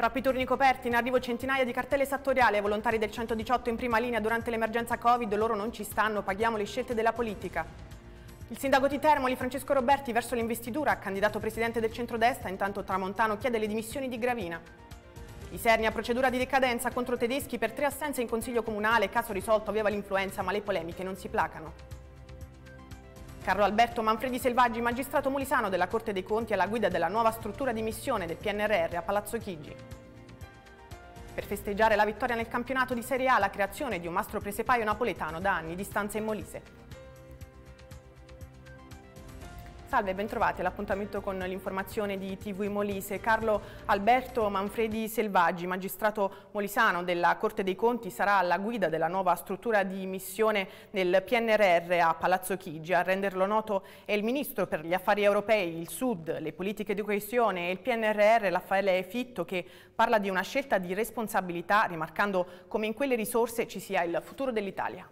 Troppi turni coperti, in arrivo centinaia di cartelle sattoriali ai volontari del 118 in prima linea durante l'emergenza Covid, loro non ci stanno, paghiamo le scelte della politica. Il sindaco di Termoli, Francesco Roberti, verso l'investitura, candidato presidente del centrodestra, intanto Tramontano chiede le dimissioni di Gravina. I Isernia, procedura di decadenza contro tedeschi per tre assenze in consiglio comunale, caso risolto aveva l'influenza ma le polemiche non si placano. Carlo Alberto Manfredi Selvaggi, magistrato mulisano della Corte dei Conti alla guida della nuova struttura di missione del PNRR a Palazzo Chigi. Per festeggiare la vittoria nel campionato di Serie A, la creazione di un mastro presepaio napoletano da anni di stanza in Molise. Salve, bentrovati all'appuntamento con l'informazione di TV Molise. Carlo Alberto Manfredi Selvaggi, magistrato molisano della Corte dei Conti, sarà alla guida della nuova struttura di missione del PNRR a Palazzo Chigi. A renderlo noto è il Ministro per gli Affari Europei, il Sud, le politiche di coesione e il PNRR Raffaele Fitto che parla di una scelta di responsabilità rimarcando come in quelle risorse ci sia il futuro dell'Italia.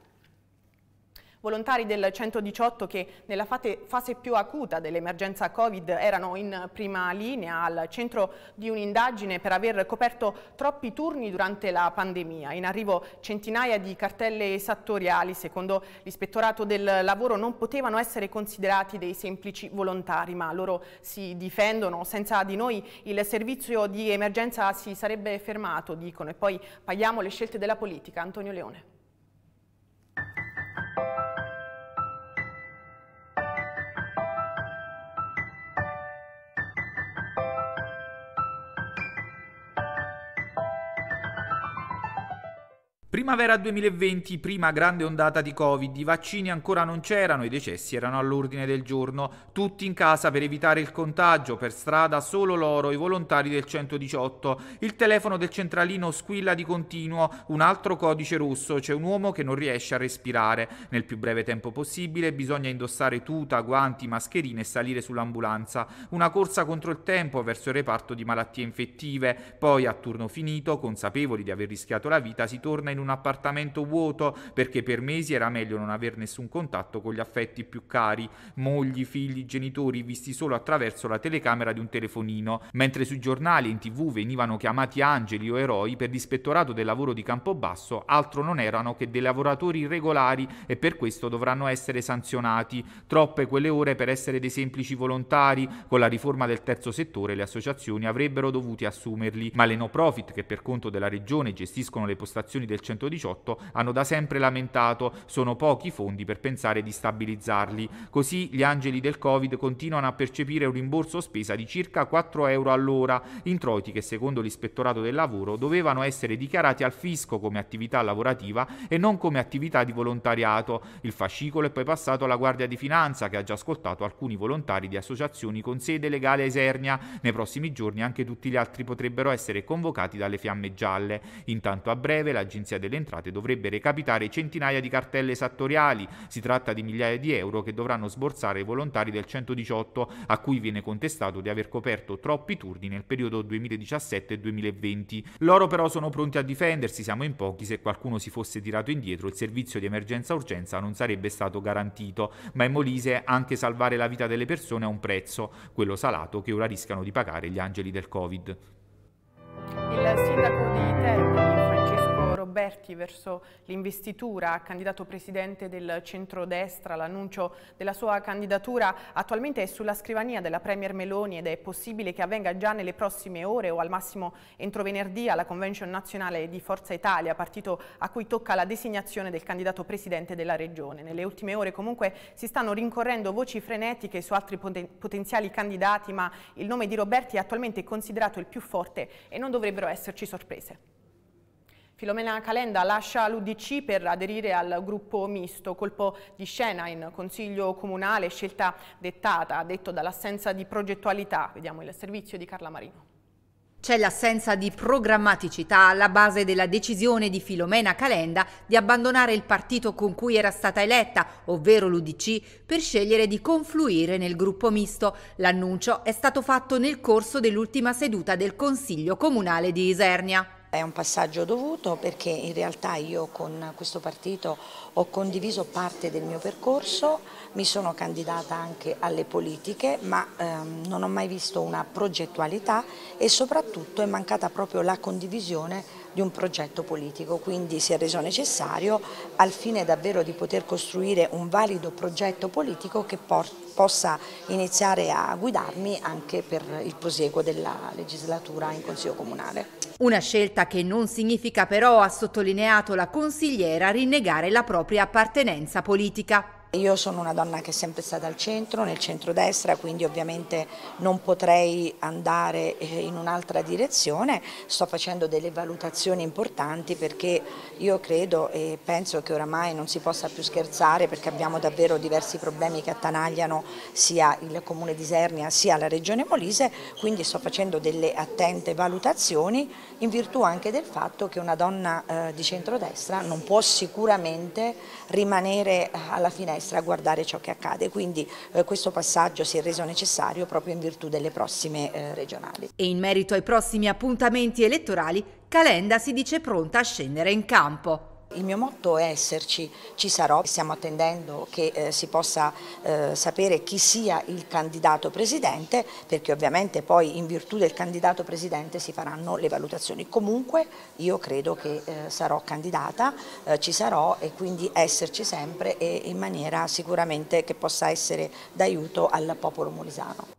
Volontari del 118 che nella fase più acuta dell'emergenza Covid erano in prima linea al centro di un'indagine per aver coperto troppi turni durante la pandemia. In arrivo centinaia di cartelle sattoriali, secondo l'ispettorato del lavoro, non potevano essere considerati dei semplici volontari, ma loro si difendono. Senza di noi il servizio di emergenza si sarebbe fermato, dicono. E poi paghiamo le scelte della politica. Antonio Leone. Primavera 2020, prima grande ondata di Covid, i vaccini ancora non c'erano, i decessi erano all'ordine del giorno, tutti in casa per evitare il contagio, per strada solo loro, i volontari del 118. Il telefono del centralino squilla di continuo, un altro codice rosso, c'è un uomo che non riesce a respirare. Nel più breve tempo possibile bisogna indossare tuta, guanti, mascherine e salire sull'ambulanza. Una corsa contro il tempo verso il reparto di malattie infettive, poi a turno finito, consapevoli di aver rischiato la vita, si torna in una appartamento vuoto perché per mesi era meglio non aver nessun contatto con gli affetti più cari, mogli, figli, genitori, visti solo attraverso la telecamera di un telefonino, mentre sui giornali e in tv venivano chiamati angeli o eroi per l'ispettorato del lavoro di Campobasso, altro non erano che dei lavoratori irregolari e per questo dovranno essere sanzionati, troppe quelle ore per essere dei semplici volontari, con la riforma del terzo settore le associazioni avrebbero dovuto assumerli, ma le no profit che per conto della regione gestiscono le postazioni del centro 118 hanno da sempre lamentato, sono pochi i fondi per pensare di stabilizzarli. Così gli angeli del Covid continuano a percepire un rimborso spesa di circa 4 euro all'ora, introiti che secondo l'ispettorato del lavoro dovevano essere dichiarati al fisco come attività lavorativa e non come attività di volontariato. Il fascicolo è poi passato alla Guardia di Finanza che ha già ascoltato alcuni volontari di associazioni con sede legale a Esernia. Nei prossimi giorni anche tutti gli altri potrebbero essere convocati dalle fiamme gialle. Intanto a breve l'Agenzia del delle entrate dovrebbe recapitare centinaia di cartelle esattoriali. Si tratta di migliaia di euro che dovranno sborsare i volontari del 118 a cui viene contestato di aver coperto troppi turni nel periodo 2017-2020. Loro però sono pronti a difendersi, siamo in pochi, se qualcuno si fosse tirato indietro il servizio di emergenza-urgenza non sarebbe stato garantito, ma in Molise anche salvare la vita delle persone a un prezzo, quello salato che ora rischiano di pagare gli angeli del Covid. Il sindaco di Termini Alberti verso l'investitura, candidato presidente del centrodestra, l'annuncio della sua candidatura attualmente è sulla scrivania della Premier Meloni ed è possibile che avvenga già nelle prossime ore o al massimo entro venerdì alla convention nazionale di Forza Italia, partito a cui tocca la designazione del candidato presidente della regione. Nelle ultime ore comunque si stanno rincorrendo voci frenetiche su altri potenziali candidati, ma il nome di Roberti è attualmente considerato il più forte e non dovrebbero esserci sorprese. Filomena Calenda lascia l'Udc per aderire al gruppo misto, colpo di scena in Consiglio Comunale, scelta dettata, detto dall'assenza di progettualità. Vediamo il servizio di Carla Marino. C'è l'assenza di programmaticità alla base della decisione di Filomena Calenda di abbandonare il partito con cui era stata eletta, ovvero l'Udc, per scegliere di confluire nel gruppo misto. L'annuncio è stato fatto nel corso dell'ultima seduta del Consiglio Comunale di Isernia. È un passaggio dovuto perché in realtà io con questo partito ho condiviso parte del mio percorso, mi sono candidata anche alle politiche ma ehm, non ho mai visto una progettualità e soprattutto è mancata proprio la condivisione di un progetto politico, quindi si è reso necessario al fine davvero di poter costruire un valido progetto politico che possa iniziare a guidarmi anche per il proseguo della legislatura in Consiglio Comunale. Una scelta che non significa però, ha sottolineato la consigliera, rinnegare la propria appartenenza politica. Io sono una donna che è sempre stata al centro, nel centro-destra, quindi ovviamente non potrei andare eh, in un'altra direzione. Sto facendo delle valutazioni importanti perché io credo e penso che oramai non si possa più scherzare perché abbiamo davvero diversi problemi che attanagliano sia il comune di Sernia sia la regione Molise, quindi sto facendo delle attente valutazioni in virtù anche del fatto che una donna eh, di centrodestra non può sicuramente rimanere eh, alla finestra destra a guardare ciò che accade, quindi eh, questo passaggio si è reso necessario proprio in virtù delle prossime eh, regionali. E in merito ai prossimi appuntamenti elettorali, Calenda si dice pronta a scendere in campo. Il mio motto è esserci, ci sarò, stiamo attendendo che eh, si possa eh, sapere chi sia il candidato presidente perché ovviamente poi in virtù del candidato presidente si faranno le valutazioni. Comunque io credo che eh, sarò candidata, eh, ci sarò e quindi esserci sempre e in maniera sicuramente che possa essere d'aiuto al popolo molisano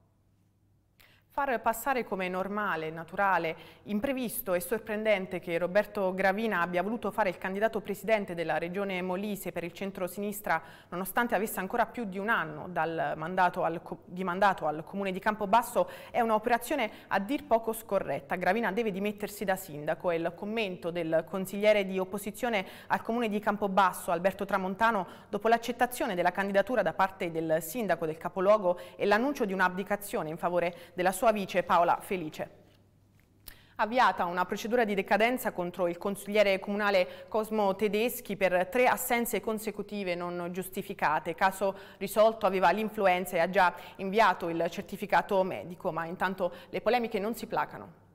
far passare come normale, naturale, imprevisto e sorprendente che Roberto Gravina abbia voluto fare il candidato presidente della regione Molise per il centro-sinistra nonostante avesse ancora più di un anno mandato al, di mandato al comune di Campobasso è un'operazione a dir poco scorretta. Gravina deve dimettersi da sindaco e il commento del consigliere di opposizione al comune di Campobasso Alberto Tramontano dopo l'accettazione della candidatura da parte del sindaco del capoluogo e l'annuncio di un'abdicazione in favore della sua sua vice Paola Felice avviata una procedura di decadenza contro il consigliere comunale Cosmo Tedeschi per tre assenze consecutive non giustificate. Caso risolto aveva l'influenza e ha già inviato il certificato medico, ma intanto le polemiche non si placano.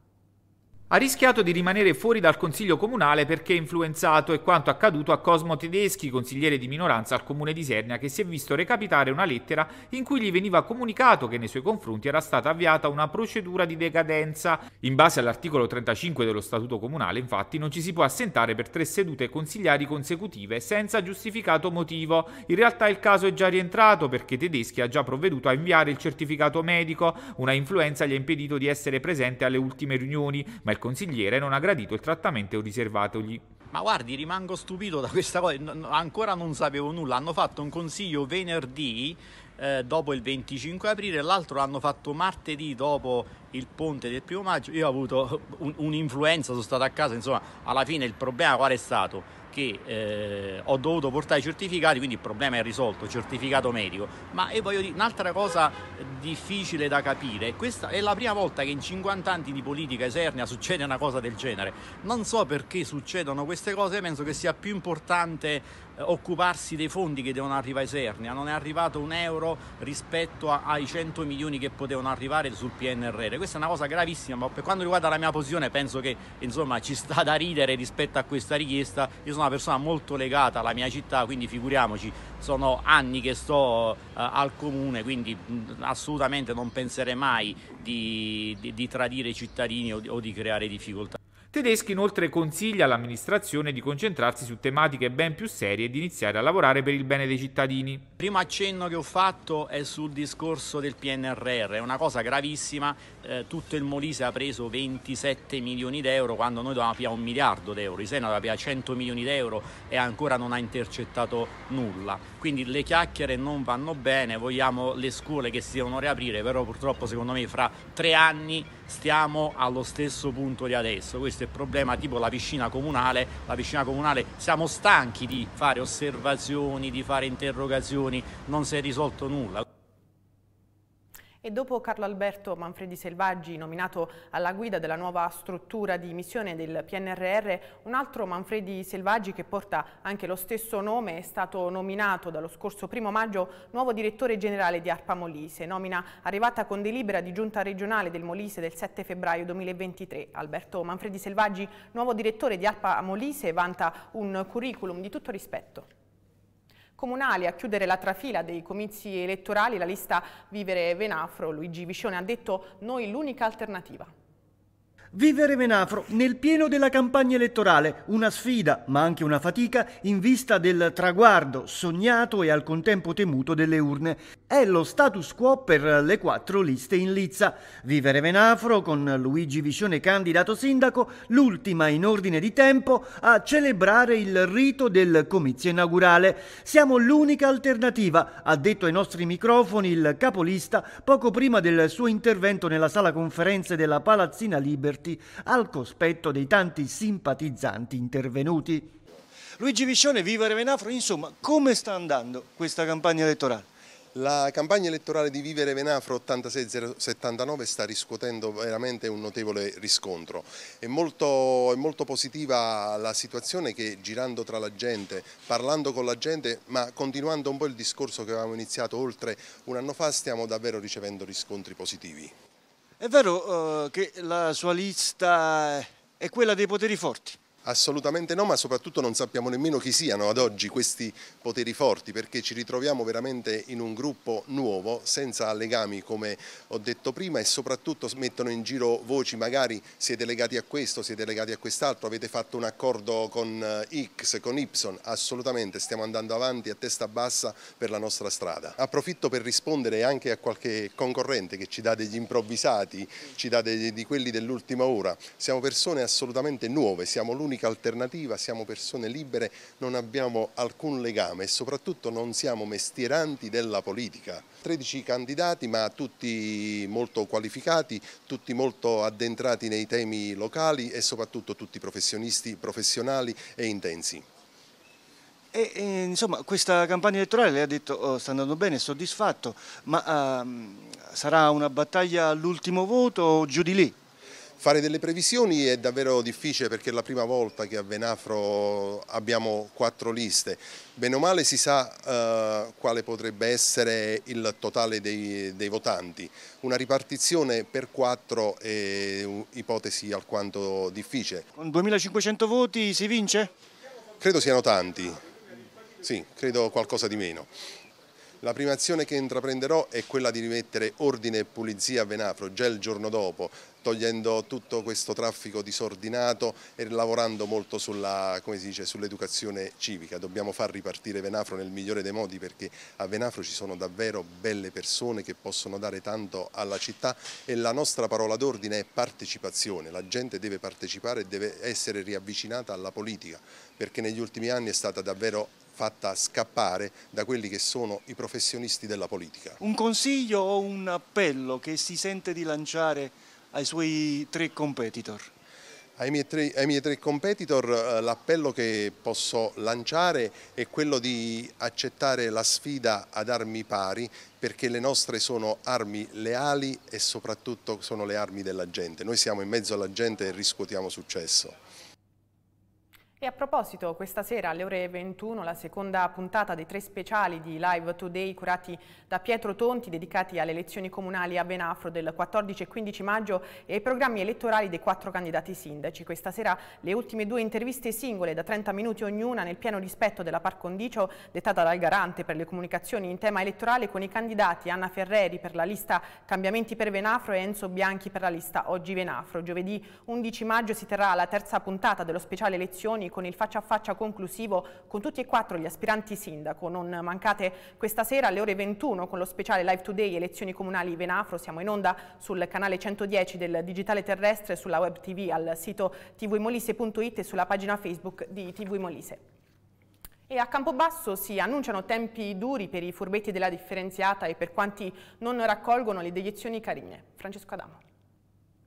Ha rischiato di rimanere fuori dal Consiglio comunale perché influenzato è quanto accaduto a Cosmo Tedeschi, consigliere di minoranza al comune di Sernia, che si è visto recapitare una lettera in cui gli veniva comunicato che nei suoi confronti era stata avviata una procedura di decadenza. In base all'articolo 35 dello Statuto comunale, infatti, non ci si può assentare per tre sedute consigliari consecutive senza giustificato motivo. In realtà il caso è già rientrato perché Tedeschi ha già provveduto a inviare il certificato medico, una influenza gli ha impedito di essere presente alle ultime riunioni, ma il consigliere non ha gradito il trattamento riservatogli. Ma guardi, rimango stupito da questa cosa, no, ancora non sapevo nulla. Hanno fatto un consiglio venerdì eh, dopo il 25 aprile, l'altro l'hanno fatto martedì dopo il ponte del primo maggio. Io ho avuto un, un'influenza, sono stato a casa, insomma, alla fine il problema qual è stato? perché eh, ho dovuto portare i certificati, quindi il problema è risolto, certificato medico. Ma e voglio dire, un'altra cosa difficile da capire, questa è la prima volta che in 50 anni di politica esernia succede una cosa del genere. Non so perché succedono queste cose, penso che sia più importante eh, occuparsi dei fondi che devono arrivare a Isernia, non è arrivato un euro rispetto a, ai 100 milioni che potevano arrivare sul PNRR. Questa è una cosa gravissima, ma per quanto riguarda la mia posizione penso che insomma, ci sta da ridere rispetto a questa richiesta. Io sono una persona molto legata alla mia città, quindi figuriamoci, sono anni che sto uh, al comune, quindi mh, assolutamente non penserei mai di, di, di tradire i cittadini o di, o di creare difficoltà. Tedeschi inoltre consiglia all'amministrazione di concentrarsi su tematiche ben più serie e di iniziare a lavorare per il bene dei cittadini. Il primo accenno che ho fatto è sul discorso del PNRR, è una cosa gravissima, eh, tutto il Molise ha preso 27 milioni d'euro quando noi dovevamo aprire un miliardo d'euro, il Senato aveva 100 milioni d'euro e ancora non ha intercettato nulla quindi le chiacchiere non vanno bene, vogliamo le scuole che si devono riaprire, però purtroppo secondo me fra tre anni stiamo allo stesso punto di adesso, questo è il problema tipo la piscina comunale, la piscina comunale siamo stanchi di fare osservazioni, di fare interrogazioni, non si è risolto nulla. E dopo Carlo Alberto Manfredi Selvaggi, nominato alla guida della nuova struttura di missione del PNRR, un altro Manfredi Selvaggi che porta anche lo stesso nome è stato nominato dallo scorso primo maggio nuovo direttore generale di Arpa Molise, nomina arrivata con delibera di giunta regionale del Molise del 7 febbraio 2023. Alberto Manfredi Selvaggi, nuovo direttore di Arpa Molise, vanta un curriculum di tutto rispetto comunali a chiudere la trafila dei comizi elettorali la lista Vivere Venafro, Luigi Viscione ha detto noi l'unica alternativa. Vivere Menafro nel pieno della campagna elettorale, una sfida ma anche una fatica in vista del traguardo sognato e al contempo temuto delle urne. È lo status quo per le quattro liste in lizza. Vivere Menafro, con Luigi Viscione candidato sindaco, l'ultima in ordine di tempo a celebrare il rito del comizio inaugurale. Siamo l'unica alternativa, ha detto ai nostri microfoni il capolista poco prima del suo intervento nella sala conferenze della Palazzina Liberty Giolitti al cospetto dei tanti simpatizzanti intervenuti. Luigi Viscione, Viva Revenafro, insomma, come sta andando questa campagna elettorale? La campagna elettorale di Vivere Venafro 86-79 sta riscuotendo veramente un notevole riscontro. È molto, è molto, positiva la situazione che girando tra la gente, parlando con la gente, ma continuando un po' il discorso che avevamo iniziato oltre un anno fa, stiamo davvero ricevendo riscontri positivi. È vero eh, che la sua lista è quella dei poteri forti? Assolutamente no, ma soprattutto non sappiamo nemmeno chi siano ad oggi questi poteri forti perché ci ritroviamo veramente in un gruppo nuovo, senza legami come ho detto prima e soprattutto mettono in giro voci magari siete legati a questo, siete legati a quest'altro, avete fatto un accordo con eh, X, con Y, assolutamente stiamo andando avanti a testa bassa per la nostra strada. Approfitto per rispondere anche a qualche concorrente che ci dà degli improvvisati, ci dà dei, di quelli dell'ultima ora, siamo persone assolutamente nuove, siamo l'unico un'unica alternativa, siamo persone libere, non abbiamo alcun legame e soprattutto non siamo mestieranti della politica. 13 candidati ma tutti molto qualificati, tutti molto addentrati nei temi locali e soprattutto tutti professionisti, professionali e intensi. E, e, insomma, questa campagna elettorale, lei ha detto, oh, sta andando bene, soddisfatto, ma uh, sarà una battaglia all'ultimo voto o giù di lì? Fare delle previsioni è davvero difficile perché è la prima volta che a Venafro abbiamo quattro liste. Bene o male si sa eh, quale potrebbe essere il totale dei, dei votanti. Una ripartizione per quattro è un'ipotesi alquanto difficile. Con 2500 voti si vince? Credo siano tanti, sì, credo qualcosa di meno. La prima azione che intraprenderò è quella di rimettere ordine e pulizia a Venafro già il giorno dopo, togliendo tutto questo traffico disordinato e lavorando molto sull'educazione sull civica. Dobbiamo far ripartire Venafro nel migliore dei modi perché a Venafro ci sono davvero belle persone che possono dare tanto alla città e la nostra parola d'ordine è partecipazione. La gente deve partecipare e deve essere riavvicinata alla politica perché negli ultimi anni è stata davvero fatta scappare da quelli che sono i professionisti della politica. Un consiglio o un appello che si sente di lanciare ai suoi tre competitor? Ai miei tre, ai miei tre competitor eh, l'appello che posso lanciare è quello di accettare la sfida ad armi pari perché le nostre sono armi leali e soprattutto sono le armi della gente. Noi siamo in mezzo alla gente e riscuotiamo successo. E a proposito, questa sera alle ore 21 la seconda puntata dei tre speciali di Live Today curati da Pietro Tonti dedicati alle elezioni comunali a Benafro del 14 e 15 maggio e ai programmi elettorali dei quattro candidati sindaci. Questa sera le ultime due interviste singole da 30 minuti ognuna nel pieno rispetto della par condicio dettata dal garante per le comunicazioni in tema elettorale con i candidati Anna Ferreri per la lista Cambiamenti per Benafro e Enzo Bianchi per la lista Oggi Benafro. Giovedì 11 maggio si terrà la terza puntata dello speciale elezioni con il faccia a faccia conclusivo con tutti e quattro gli aspiranti sindaco. Non mancate questa sera alle ore 21 con lo speciale Live Today Elezioni Comunali Venafro. Siamo in onda sul canale 110 del Digitale Terrestre, sulla web TV, al sito tvmolise.it e sulla pagina Facebook di TV Molise. E a Campobasso si annunciano tempi duri per i furbetti della differenziata e per quanti non raccolgono le deiezioni carigne. Francesco Adamo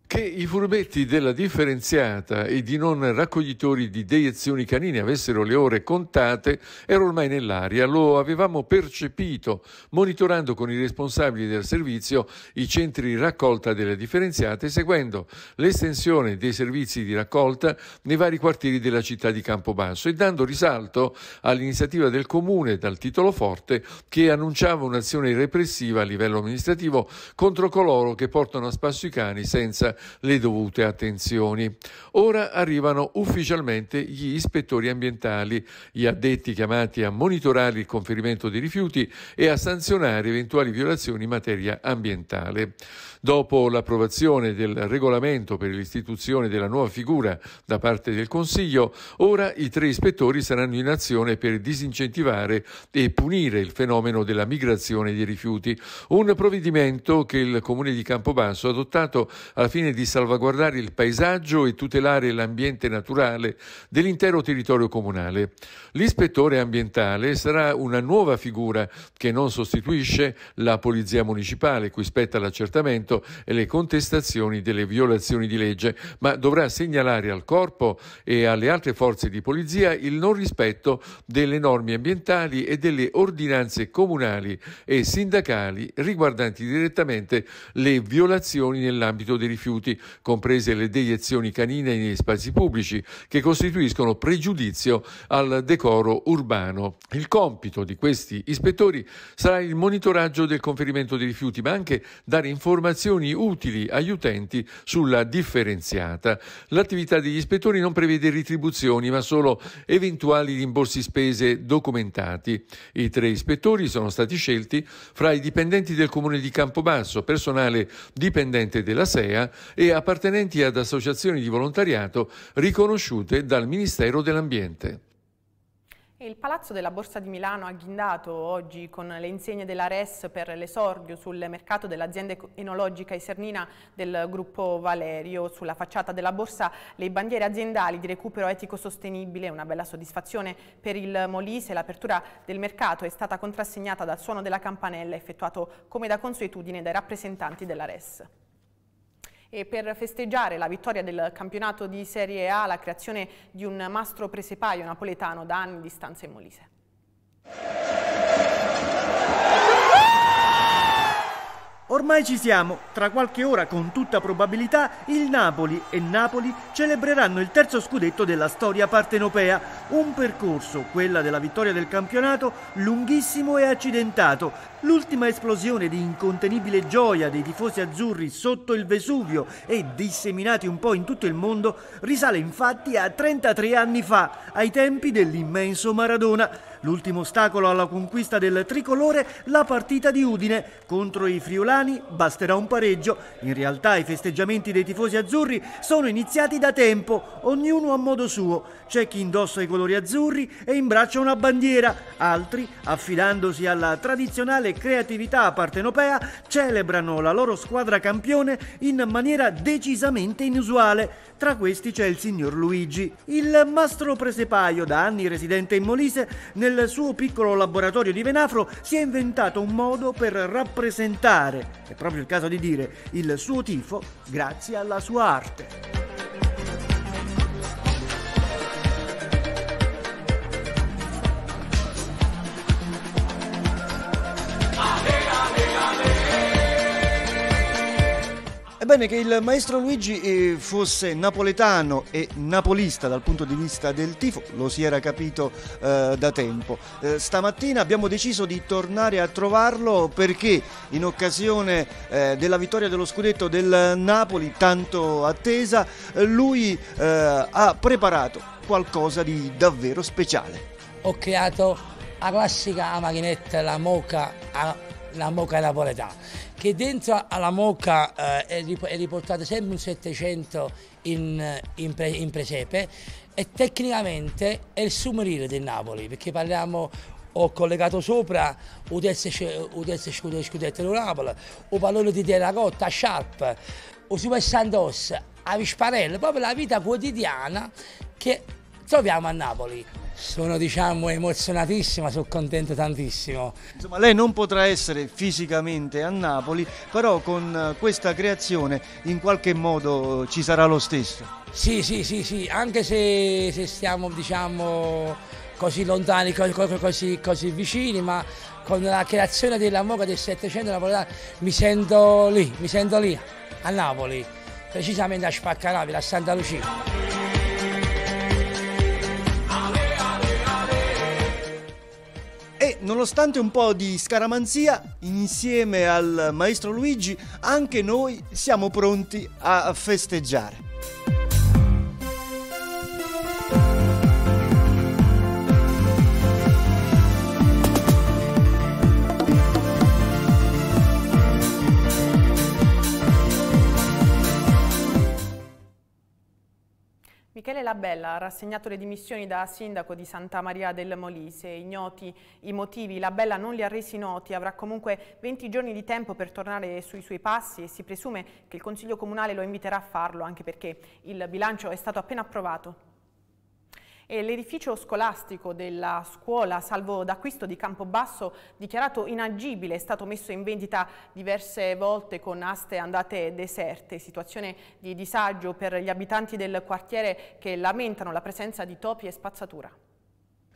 che i furbetti della differenziata e di non raccoglitori di deiezioni canine avessero le ore contate era ormai nell'aria, lo avevamo percepito monitorando con i responsabili del servizio i centri raccolta delle differenziate seguendo l'estensione dei servizi di raccolta nei vari quartieri della città di Campobasso e dando risalto all'iniziativa del comune dal titolo forte che annunciava un'azione repressiva a livello amministrativo contro coloro che portano a spasso i cani senza le dovute attenzioni. Ora arrivano ufficialmente gli ispettori ambientali, gli addetti chiamati a monitorare il conferimento dei rifiuti e a sanzionare eventuali violazioni in materia ambientale. Dopo l'approvazione del regolamento per l'istituzione della nuova figura da parte del Consiglio, ora i tre ispettori saranno in azione per disincentivare e punire il fenomeno della migrazione dei rifiuti, un provvedimento che il Comune di Campobasso ha adottato alla fine fine di salvaguardare il paesaggio e tutelare l'ambiente naturale dell'intero territorio comunale. L'ispettore ambientale sarà una nuova figura che non sostituisce la polizia municipale, cui spetta l'accertamento e le contestazioni delle violazioni di legge, ma dovrà segnalare al corpo e alle altre forze di polizia il non rispetto delle norme ambientali e delle ordinanze comunali e sindacali riguardanti direttamente le violazioni nell'ambito dei rifiuti rifiuti, comprese le deiezioni canine negli spazi pubblici, che costituiscono pregiudizio al decoro urbano. Il compito di questi ispettori sarà il monitoraggio del conferimento dei rifiuti, ma anche dare informazioni utili agli utenti sulla differenziata. L'attività degli ispettori non prevede ritribuzioni, ma solo eventuali rimborsi spese documentati. I tre ispettori sono stati scelti fra i dipendenti del comune di Campobasso, personale dipendente della SEA, e appartenenti ad associazioni di volontariato riconosciute dal Ministero dell'Ambiente. Il Palazzo della Borsa di Milano ha ghindato oggi con le insegne della RES per l'esordio sul mercato dell'azienda enologica Isernina del gruppo Valerio. Sulla facciata della borsa le bandiere aziendali di recupero etico sostenibile, una bella soddisfazione per il Molise. L'apertura del mercato è stata contrassegnata dal suono della campanella effettuato come da consuetudine dai rappresentanti della RES. E per festeggiare la vittoria del campionato di Serie A, la creazione di un mastro presepaio napoletano da anni di stanze in Molise. Ormai ci siamo, tra qualche ora con tutta probabilità il Napoli e Napoli celebreranno il terzo scudetto della storia partenopea, un percorso, quella della vittoria del campionato, lunghissimo e accidentato. L'ultima esplosione di incontenibile gioia dei tifosi azzurri sotto il Vesuvio e disseminati un po' in tutto il mondo risale infatti a 33 anni fa, ai tempi dell'immenso Maradona. L'ultimo ostacolo alla conquista del tricolore, la partita di Udine. Contro i friulani basterà un pareggio. In realtà i festeggiamenti dei tifosi azzurri sono iniziati da tempo, ognuno a modo suo. C'è chi indossa i colori azzurri e imbraccia una bandiera, altri, affidandosi alla tradizionale creatività partenopea, celebrano la loro squadra campione in maniera decisamente inusuale. Tra questi c'è il signor Luigi. Il mastro presepaio, da anni residente in Molise, nel nel suo piccolo laboratorio di Venafro si è inventato un modo per rappresentare, è proprio il caso di dire, il suo tifo grazie alla sua arte. Ebbene, che il maestro Luigi eh, fosse napoletano e napolista dal punto di vista del tifo, lo si era capito eh, da tempo. Eh, stamattina abbiamo deciso di tornare a trovarlo perché in occasione eh, della vittoria dello scudetto del Napoli, tanto attesa, lui eh, ha preparato qualcosa di davvero speciale. Ho creato la classica macchinetta, la moca, a la moca napoletana, che dentro alla moca eh, è riportato sempre un 700 in, in, pre, in presepe e tecnicamente è il sumerire del Napoli, perché parliamo ho collegato sopra Udesse Scudetto di Napoli, o pallone di terracotta, Sharp, o Super Santos, Avisparello, proprio la vita quotidiana che troviamo a Napoli. Sono diciamo emozionatissima, sono contento tantissimo. Insomma, lei non potrà essere fisicamente a Napoli, però con eh, questa creazione in qualche modo eh, ci sarà lo stesso. Sì, sì, sì, sì, anche se, se stiamo diciamo così lontani, così, così, vicini, ma con la creazione della Moca del 700 napoletano mi sento lì, mi sento lì, a Napoli, precisamente a Spaccanavi, a Santa Lucia. nonostante un po' di scaramanzia, insieme al maestro Luigi, anche noi siamo pronti a festeggiare. Michele Labella ha rassegnato le dimissioni da sindaco di Santa Maria del Molise. Ignoti i motivi, Labella non li ha resi noti, avrà comunque 20 giorni di tempo per tornare sui suoi passi e si presume che il Consiglio Comunale lo inviterà a farlo, anche perché il bilancio è stato appena approvato l'edificio scolastico della scuola salvo d'acquisto di Campobasso dichiarato inagibile è stato messo in vendita diverse volte con aste andate deserte, situazione di disagio per gli abitanti del quartiere che lamentano la presenza di topi e spazzatura.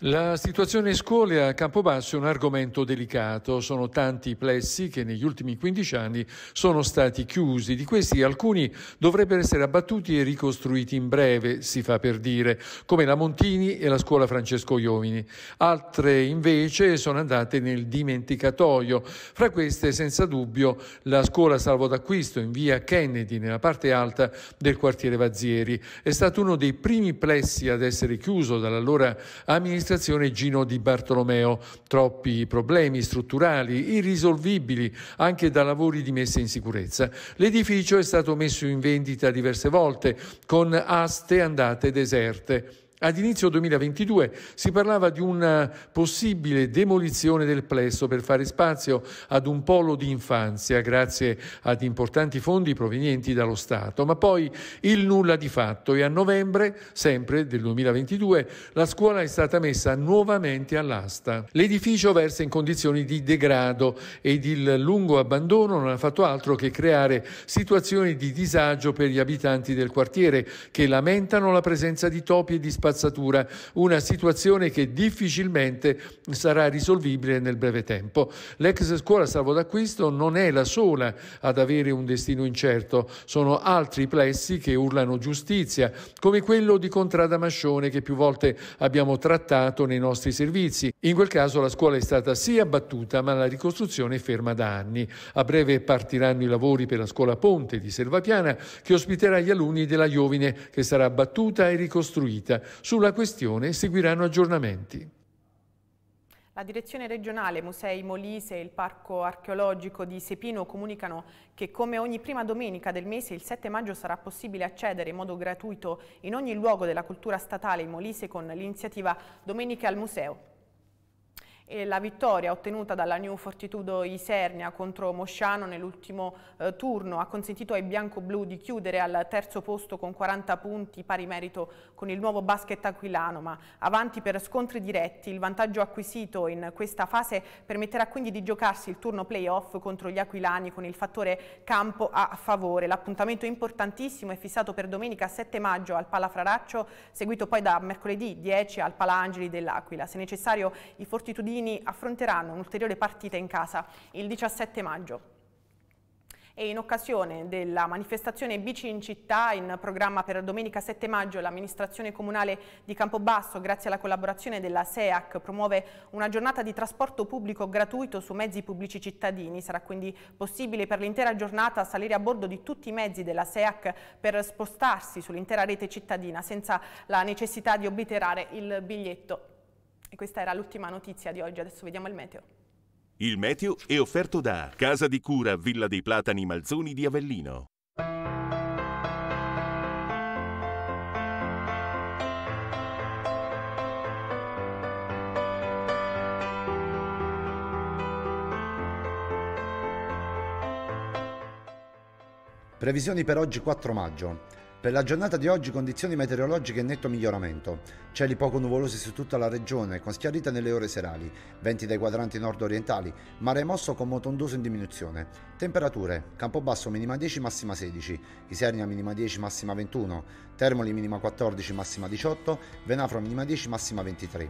La situazione scuole a Campobasso è un argomento delicato. Sono tanti i plessi che negli ultimi 15 anni sono stati chiusi. Di questi alcuni dovrebbero essere abbattuti e ricostruiti in breve, si fa per dire, come la Montini e la scuola Francesco Iovini. Altre invece sono andate nel dimenticatoio. Fra queste, senza dubbio, la scuola Salvo d'Acquisto in via Kennedy, nella parte alta del quartiere Vazzieri. È stato uno dei primi plessi ad essere chiuso dall'allora amministrazione amministrazione Gino Di Bartolomeo. Troppi problemi strutturali, irrisolvibili anche da lavori di messa in sicurezza. L'edificio è stato messo in vendita diverse volte con aste andate deserte. Ad inizio 2022 si parlava di una possibile demolizione del plesso per fare spazio ad un polo di infanzia grazie ad importanti fondi provenienti dallo Stato, ma poi il nulla di fatto e a novembre, sempre del 2022, la scuola è stata messa nuovamente all'asta. L'edificio versa in condizioni di degrado ed il lungo abbandono non ha fatto altro che creare situazioni di disagio per gli abitanti del quartiere che lamentano la presenza di topi e di spazi spazzatura, una situazione che difficilmente sarà risolvibile nel breve tempo. L'ex scuola salvo d'acquisto non è la sola ad avere un destino incerto, sono altri plessi che urlano giustizia, come quello di Contrada Mascione che più volte abbiamo trattato nei nostri servizi. In quel caso la scuola è stata sì abbattuta, ma la ricostruzione è ferma da anni. A breve partiranno i lavori per la scuola Ponte di Selvapiana che ospiterà gli alunni della Iovine che sarà abbattuta e ricostruita. Sulla questione seguiranno aggiornamenti. La direzione regionale Musei Molise e il Parco archeologico di Sepino comunicano che come ogni prima domenica del mese il 7 maggio sarà possibile accedere in modo gratuito in ogni luogo della cultura statale in Molise con l'iniziativa Domeniche al Museo e la vittoria ottenuta dalla New Fortitudo Isernia contro Mosciano nell'ultimo eh, turno ha consentito ai bianco-blu di chiudere al terzo posto con 40 punti pari merito con il nuovo basket aquilano, ma avanti per scontri diretti. Il vantaggio acquisito in questa fase permetterà quindi di giocarsi il turno playoff contro gli aquilani con il fattore campo a favore. L'appuntamento importantissimo è fissato per domenica 7 maggio al Palafraraccio seguito poi da mercoledì 10 al Palangeli dell'Aquila. Se necessario i fortitudini Giovinchini affronteranno un'ulteriore partita in casa il 17 maggio e in occasione della manifestazione Bici in città in programma per domenica 7 maggio l'amministrazione comunale di Campobasso grazie alla collaborazione della SEAC promuove una giornata di trasporto pubblico gratuito su mezzi pubblici cittadini sarà quindi possibile per l'intera giornata salire a bordo di tutti i mezzi della SEAC per spostarsi sull'intera rete cittadina senza la necessità di obliterare il biglietto e questa era l'ultima notizia di oggi, adesso vediamo il meteo. Il meteo è offerto da Casa di Cura Villa dei Platani Malzoni di Avellino. Previsioni per oggi 4 maggio. Per la giornata di oggi condizioni meteorologiche in netto miglioramento. Cieli poco nuvolosi su tutta la regione, con schiarite nelle ore serali, venti dai quadranti nord-orientali, mare mosso con motondoso in diminuzione. Temperature, Campobasso minima 10, massima 16, Isernia minima 10, massima 21, Termoli minima 14, massima 18, Venafro minima 10, massima 23.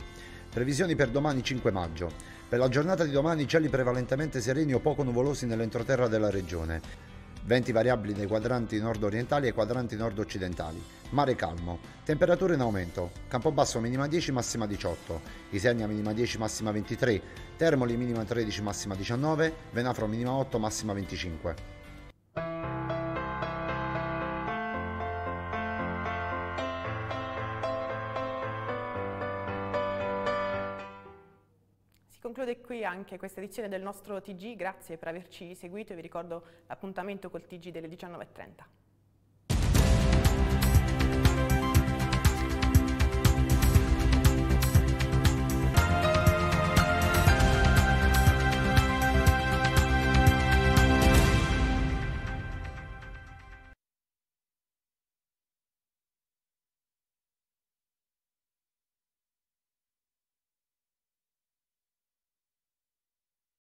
Previsioni per domani 5 maggio. Per la giornata di domani cieli prevalentemente sereni o poco nuvolosi nell'entroterra della regione. Venti variabili nei quadranti nord-orientali e quadranti nord-occidentali, mare calmo, temperature in aumento, Campobasso minima 10 massima 18, Isernia minima 10 massima 23, Termoli minima 13 massima 19, Venafro minima 8 massima 25. anche questa edizione del nostro TG, grazie per averci seguito e vi ricordo l'appuntamento col TG delle 19.30.